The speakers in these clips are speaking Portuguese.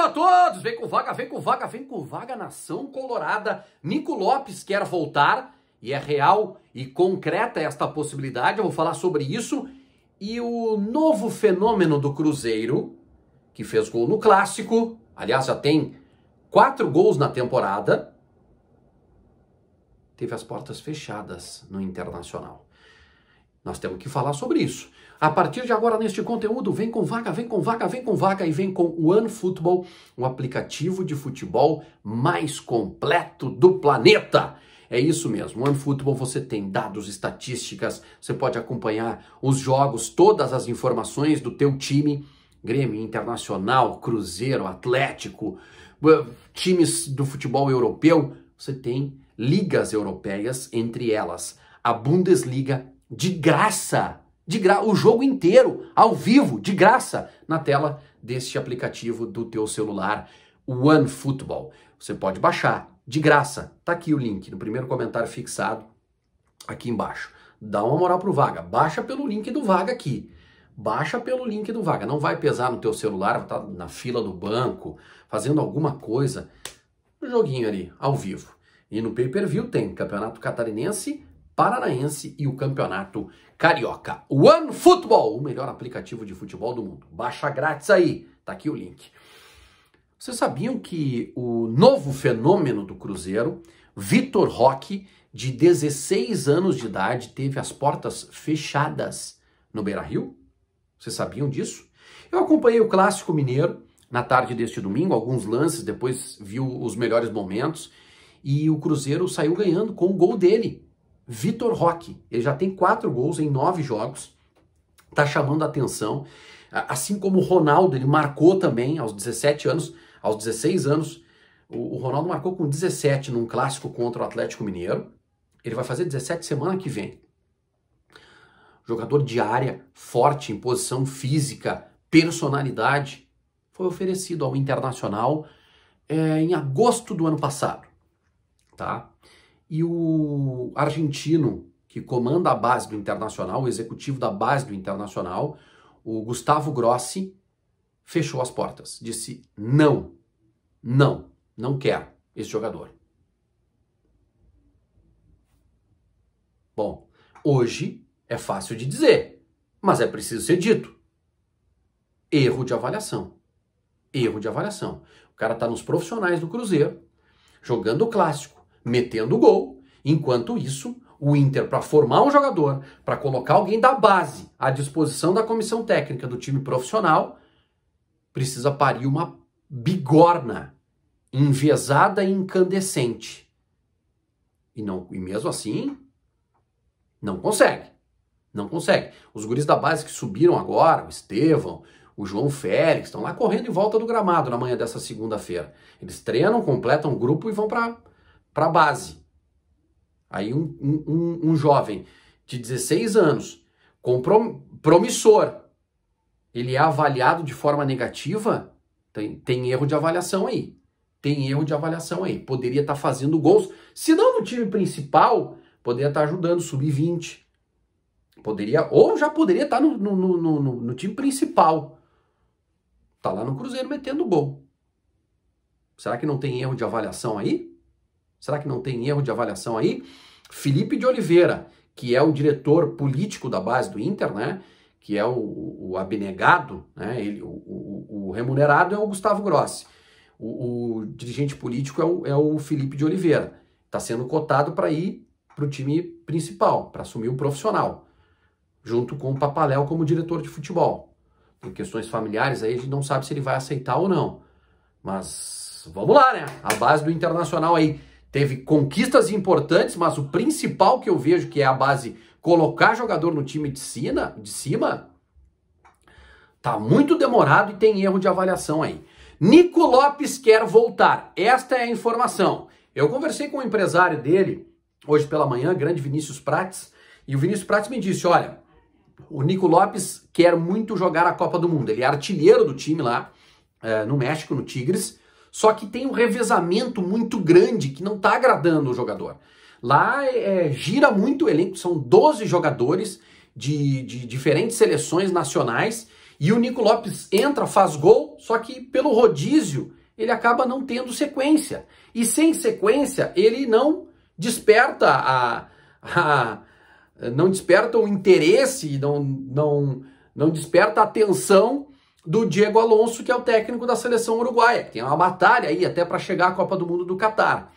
a todos! Vem com vaga, vem com vaga, vem com vaga, nação colorada. Nico Lopes quer voltar e é real e concreta esta possibilidade. Eu vou falar sobre isso. E o novo fenômeno do Cruzeiro, que fez gol no Clássico, aliás, já tem quatro gols na temporada, teve as portas fechadas no Internacional. Nós temos que falar sobre isso. A partir de agora, neste conteúdo, vem com vaga, vem com vaga, vem com vaga e vem com o OneFootball, o aplicativo de futebol mais completo do planeta. É isso mesmo, OneFootball você tem dados, estatísticas, você pode acompanhar os jogos, todas as informações do teu time, Grêmio, Internacional, Cruzeiro, Atlético, eh, times do futebol europeu, você tem ligas europeias entre elas, a Bundesliga de graça, de gra o jogo inteiro, ao vivo, de graça, na tela deste aplicativo do teu celular, OneFootball. Você pode baixar, de graça. Tá aqui o link no primeiro comentário fixado aqui embaixo. Dá uma moral pro Vaga, baixa pelo link do Vaga aqui. Baixa pelo link do Vaga, não vai pesar no teu celular, tá na fila do banco, fazendo alguma coisa. Um joguinho ali, ao vivo. E no pay-per-view tem Campeonato Catarinense, Paranaense e o Campeonato Carioca. One Football, o melhor aplicativo de futebol do mundo. Baixa grátis aí, tá aqui o link. Vocês sabiam que o novo fenômeno do Cruzeiro, Vitor Roque, de 16 anos de idade, teve as portas fechadas no Beira-Rio? Vocês sabiam disso? Eu acompanhei o Clássico Mineiro na tarde deste domingo, alguns lances, depois viu os melhores momentos, e o Cruzeiro saiu ganhando com o gol dele, Vitor Roque, ele já tem quatro gols em nove jogos, tá chamando a atenção. Assim como o Ronaldo, ele marcou também aos 17 anos, aos 16 anos. O, o Ronaldo marcou com 17 num clássico contra o Atlético Mineiro. Ele vai fazer 17 semana que vem. Jogador de área, forte, em posição física, personalidade. Foi oferecido ao Internacional é, em agosto do ano passado. Tá? e o argentino que comanda a base do Internacional, o executivo da base do Internacional, o Gustavo Grossi, fechou as portas. Disse: não, não, não quer esse jogador. Bom, hoje é fácil de dizer, mas é preciso ser dito. Erro de avaliação. Erro de avaliação. O cara está nos profissionais do Cruzeiro, jogando o clássico metendo gol. Enquanto isso, o Inter, para formar um jogador, para colocar alguém da base à disposição da comissão técnica do time profissional, precisa parir uma bigorna envesada e incandescente. E, não, e mesmo assim, não consegue. Não consegue. Os guris da base que subiram agora, o Estevão, o João Félix, estão lá correndo em volta do gramado na manhã dessa segunda-feira. Eles treinam, completam o grupo e vão para para a base. Aí um, um, um, jovem de 16 anos, promissor, ele é avaliado de forma negativa, tem, tem erro de avaliação aí. Tem erro de avaliação aí. Poderia estar tá fazendo gols. Se não no time principal, poderia estar tá ajudando, sub-20. Poderia, ou já poderia estar tá no, no, no, no, no time principal. Tá lá no Cruzeiro metendo gol. Será que não tem erro de avaliação aí? Será que não tem erro de avaliação aí? Felipe de Oliveira, que é o diretor político da base do Inter, né? Que é o, o abnegado, né? Ele, o, o, o, remunerado é o Gustavo Grossi. O, dirigente político é o, é o Felipe de Oliveira. Está sendo cotado para ir para o time principal, para assumir o profissional, junto com o Papaléu como diretor de futebol. Tem questões familiares aí, a gente não sabe se ele vai aceitar ou não. Mas vamos lá, né? A base do Internacional aí teve conquistas importantes, mas o principal que eu vejo que é a base colocar jogador no time de, de cima, tá muito demorado e tem erro de avaliação aí. Nico Lopes quer voltar. Esta é a informação. Eu conversei com o empresário dele hoje pela manhã, grande Vinícius Prates, e o Vinícius Prates me disse: olha, o Nico Lopes quer muito jogar a Copa do Mundo. Ele é artilheiro do time lá é, no México, no Tigres. Só que tem um revezamento muito grande que não está agradando o jogador. Lá é, é, gira muito o elenco, são 12 jogadores de, de diferentes seleções nacionais e o Nico Lopes entra, faz gol, só que pelo rodízio ele acaba não tendo sequência. E sem sequência ele não desperta a, a não desperta o interesse, não, não, não desperta a atenção do Diego Alonso, que é o técnico da seleção uruguaia. Tem uma batalha aí até para chegar à Copa do Mundo do Catar.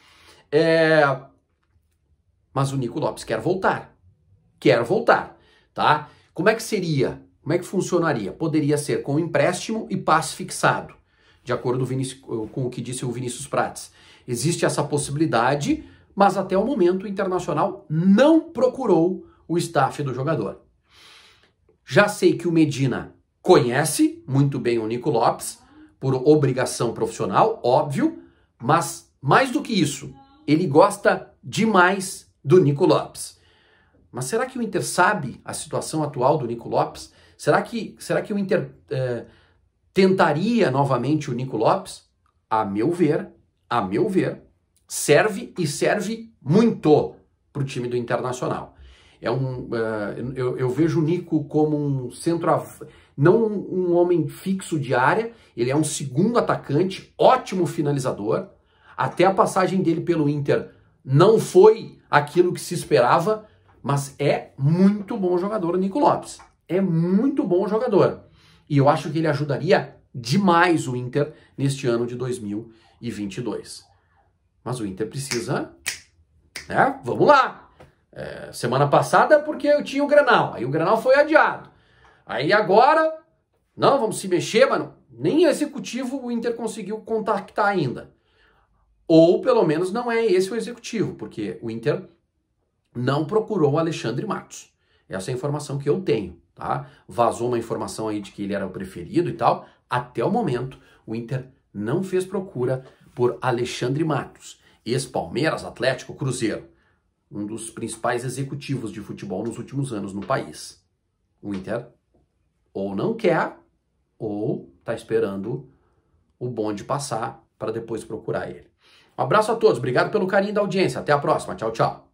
É... Mas o Nico Lopes quer voltar. Quer voltar, tá? Como é que seria? Como é que funcionaria? Poderia ser com empréstimo e passe fixado, de acordo com o que disse o Vinícius Prates. Existe essa possibilidade, mas até o momento o Internacional não procurou o staff do jogador. Já sei que o Medina conhece muito bem o Nico Lopes, por obrigação profissional, óbvio, mas mais do que isso, ele gosta demais do Nico Lopes. Mas será que o Inter sabe a situação atual do Nico Lopes? Será que, será que o Inter eh, tentaria novamente o Nico Lopes? A meu ver, a meu ver, serve e serve muito para o time do Internacional. É um, uh, eu, eu vejo o Nico como um centroavante não um homem fixo de área, ele é um segundo atacante, ótimo finalizador. Até a passagem dele pelo Inter não foi aquilo que se esperava, mas é muito bom jogador o Nico Lopes. É muito bom jogador. E eu acho que ele ajudaria demais o Inter neste ano de 2022. Mas o Inter precisa. Né? Vamos lá! É, semana passada, porque eu tinha o Granal, aí o Granal foi adiado. Aí agora, não, vamos se mexer, mas não, nem executivo o Inter conseguiu contactar ainda. Ou pelo menos não é esse o executivo, porque o Inter não procurou o Alexandre Matos. Essa é a informação que eu tenho, tá? Vazou uma informação aí de que ele era o preferido e tal. Até o momento, o Inter não fez procura por Alexandre Matos, ex-Palmeiras, Atlético, Cruzeiro, um dos principais executivos de futebol nos últimos anos no país. O Inter ou não quer, ou está esperando o bonde passar para depois procurar ele. Um abraço a todos, obrigado pelo carinho da audiência. Até a próxima. Tchau, tchau.